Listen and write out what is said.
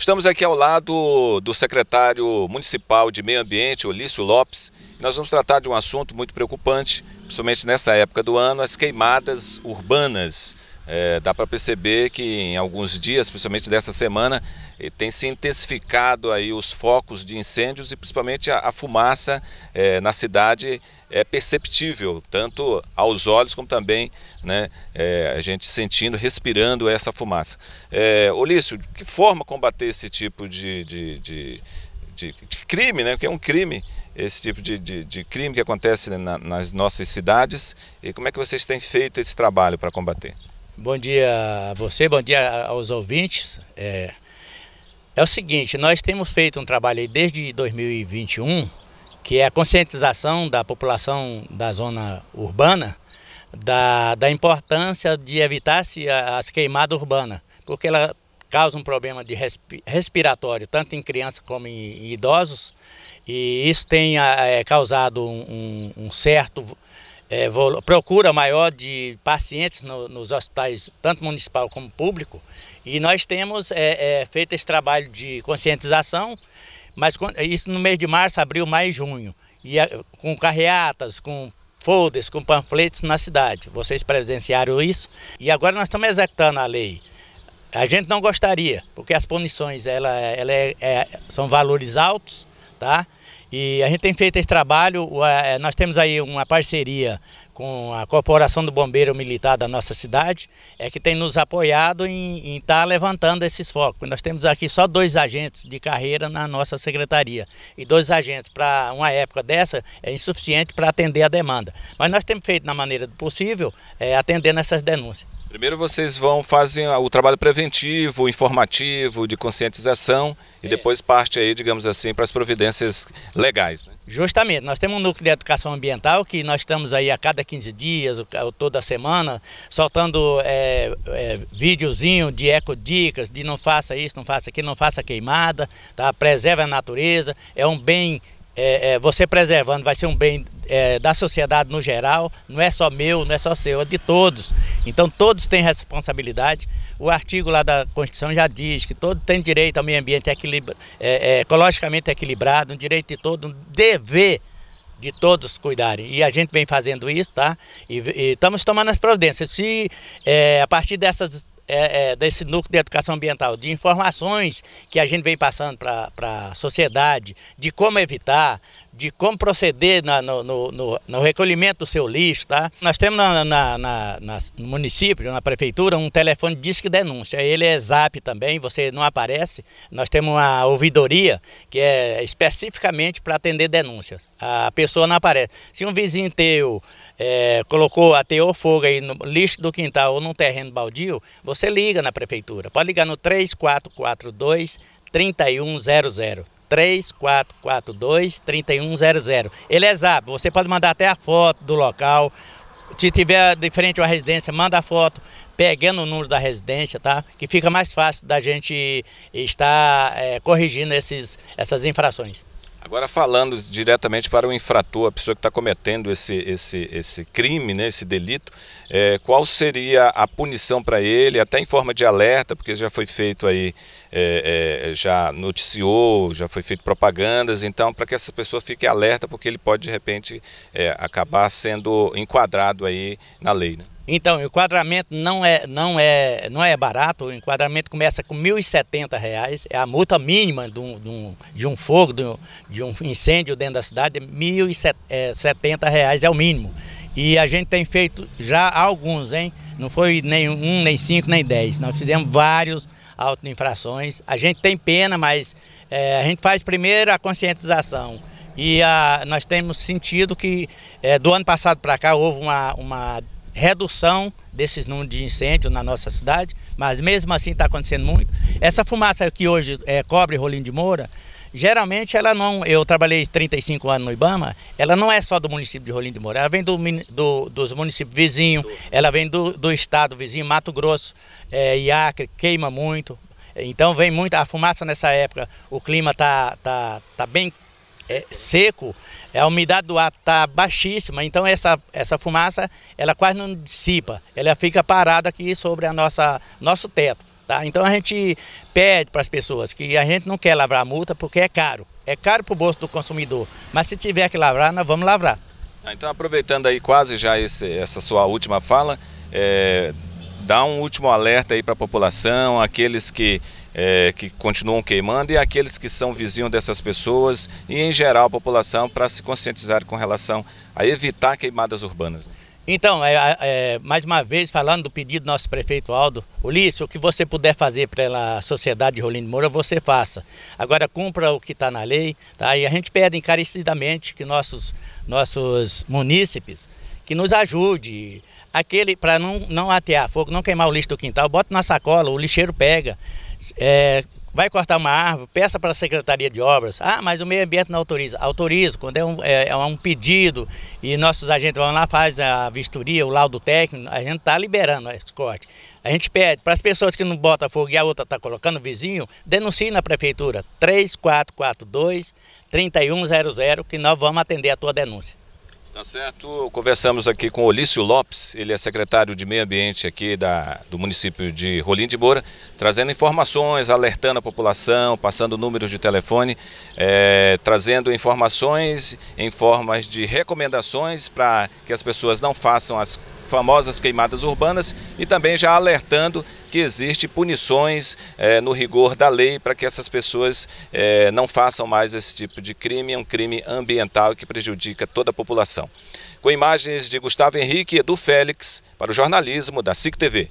Estamos aqui ao lado do secretário municipal de Meio Ambiente, Olício Lopes. Nós vamos tratar de um assunto muito preocupante, principalmente nessa época do ano, as queimadas urbanas. É, dá para perceber que em alguns dias, principalmente dessa semana, eh, tem se intensificado aí os focos de incêndios e principalmente a, a fumaça é, na cidade é perceptível, tanto aos olhos como também né, é, a gente sentindo, respirando essa fumaça. É, Olício, de que forma combater esse tipo de, de, de, de, de crime, né, que é um crime, esse tipo de, de, de crime que acontece na, nas nossas cidades e como é que vocês têm feito esse trabalho para combater? Bom dia a você, bom dia aos ouvintes. É, é o seguinte, nós temos feito um trabalho aí desde 2021 que é a conscientização da população da zona urbana da, da importância de evitar-se as queimadas urbanas, porque ela causa um problema de respiratório, tanto em crianças como em, em idosos, e isso tem é, causado um, um certo é, procura maior de pacientes no, nos hospitais, tanto municipal como público, e nós temos é, é feito esse trabalho de conscientização mas isso no mês de março, abril, maio e junho. E com carreatas, com folders, com panfletos na cidade. Vocês presenciaram isso. E agora nós estamos executando a lei. A gente não gostaria, porque as punições ela, ela é, é, são valores altos, tá? E a gente tem feito esse trabalho, é, nós temos aí uma parceria com a Corporação do Bombeiro Militar da nossa cidade, é que tem nos apoiado em estar tá levantando esses focos. Nós temos aqui só dois agentes de carreira na nossa secretaria. E dois agentes para uma época dessa é insuficiente para atender a demanda. Mas nós temos feito na maneira do possível, é, atendendo essas denúncias. Primeiro vocês vão fazer o trabalho preventivo, informativo, de conscientização e é. depois parte aí, digamos assim, para as providências legais. Né? Justamente, nós temos um núcleo de educação ambiental que nós estamos aí a cada cada 15 dias, ou toda semana, soltando é, é, videozinho de eco-dicas, de não faça isso, não faça aquilo, não faça queimada, tá? preserve a natureza, é um bem, é, é você preservando vai ser um bem é, da sociedade no geral, não é só meu, não é só seu, é de todos. Então todos têm responsabilidade. O artigo lá da Constituição já diz que todo tem direito ao meio ambiente equilibra, é, ecologicamente equilibrado, um direito de todo, um dever de todos cuidarem. E a gente vem fazendo isso, tá? E, e estamos tomando as providências. Se é, a partir dessas, é, é, desse núcleo de educação ambiental, de informações que a gente vem passando para a sociedade, de como evitar, de como proceder na, no, no, no, no, recolhimento do seu lixo. Tá? Nós temos na, na, na, no município, na prefeitura, um telefone de disque denúncia. Ele é zap também, você não aparece. Nós temos uma ouvidoria que é especificamente para atender denúncias. A pessoa não aparece. Se um vizinho teu é, colocou ateou fogo aí no lixo do quintal ou num terreno baldio, você liga na prefeitura. Pode ligar no 3442 3100. 3442 3100. Ele é zap, você pode mandar até a foto do local. Se tiver de frente a uma residência, manda a foto pegando o número da residência, tá? Que fica mais fácil da gente estar é, corrigindo esses, essas infrações. Agora falando diretamente para o infrator, a pessoa que está cometendo esse, esse, esse crime, né, esse delito, é, qual seria a punição para ele, até em forma de alerta, porque já foi feito aí, é, é, já noticiou, já foi feito propagandas, então para que essa pessoa fique alerta, porque ele pode de repente é, acabar sendo enquadrado aí na lei. Né? Então, o enquadramento não é, não é, não é barato, o enquadramento começa com R$ 1.070, é a multa mínima de um, de um, de um fogo, de um, de um, incêndio dentro da cidade, é é, R$ 1.070 é o mínimo. E a gente tem feito já alguns, hein? Não foi nem um, nem cinco, nem dez. Nós fizemos vários auto-infrações. A gente tem pena, mas é, a gente faz primeiro a conscientização. E a, nós temos sentido que é, do ano passado para cá houve uma, uma redução desses números de incêndio na nossa cidade, mas mesmo assim está acontecendo muito. Essa fumaça que hoje é, cobre Rolim de Moura, geralmente ela não. Eu trabalhei 35 anos no Ibama, ela não é só do município de Rolim de Moura, ela vem do, do, dos municípios vizinhos, ela vem do, do estado vizinho, Mato Grosso é, e queima muito. Então vem muita fumaça nessa época, o clima está tá, tá bem é seco, a umidade do ar está baixíssima, então essa, essa fumaça ela quase não dissipa, ela fica parada aqui sobre a nossa nosso teto. Tá? Então a gente pede para as pessoas que a gente não quer lavrar a multa porque é caro. É caro para o bolso do consumidor, mas se tiver que lavrar, nós vamos lavrar. Tá, então aproveitando aí quase já esse, essa sua última fala, é, dá um último alerta aí para a população, aqueles que é, que continuam queimando e aqueles que são vizinhos dessas pessoas e, em geral, a população para se conscientizar com relação a evitar queimadas urbanas. Então, é, é, é mais uma vez, falando do pedido do nosso prefeito Aldo, Ulisses, o que você puder fazer pela sociedade de Rolim de Moura, você faça. Agora, cumpra o que está na lei, tá? e a gente pede encarecidamente que nossos, nossos munícipes que nos ajude, aquele para não, não atear fogo, não queimar o lixo do quintal, bota na sacola, o lixeiro pega. É, vai cortar uma árvore, peça para a Secretaria de Obras. Ah, mas o meio ambiente não autoriza. Autoriza, quando é um, é, é um pedido e nossos agentes vão lá, faz a vistoria, o laudo técnico, a gente está liberando esse corte. A gente pede para as pessoas que não botam fogo e a outra está colocando vizinho, denuncie na prefeitura 3442 3100 que nós vamos atender a tua denúncia. Tá certo. Conversamos aqui com Olício Lopes, ele é secretário de Meio Ambiente aqui da, do município de Rolim de Moura, trazendo informações, alertando a população, passando números de telefone, é, trazendo informações em formas de recomendações para que as pessoas não façam as famosas queimadas urbanas e também já alertando que existe punições é, no rigor da lei para que essas pessoas é, não façam mais esse tipo de crime, é um crime ambiental que prejudica toda a população. Com imagens de Gustavo Henrique e Edu Félix, para o jornalismo da SIC TV.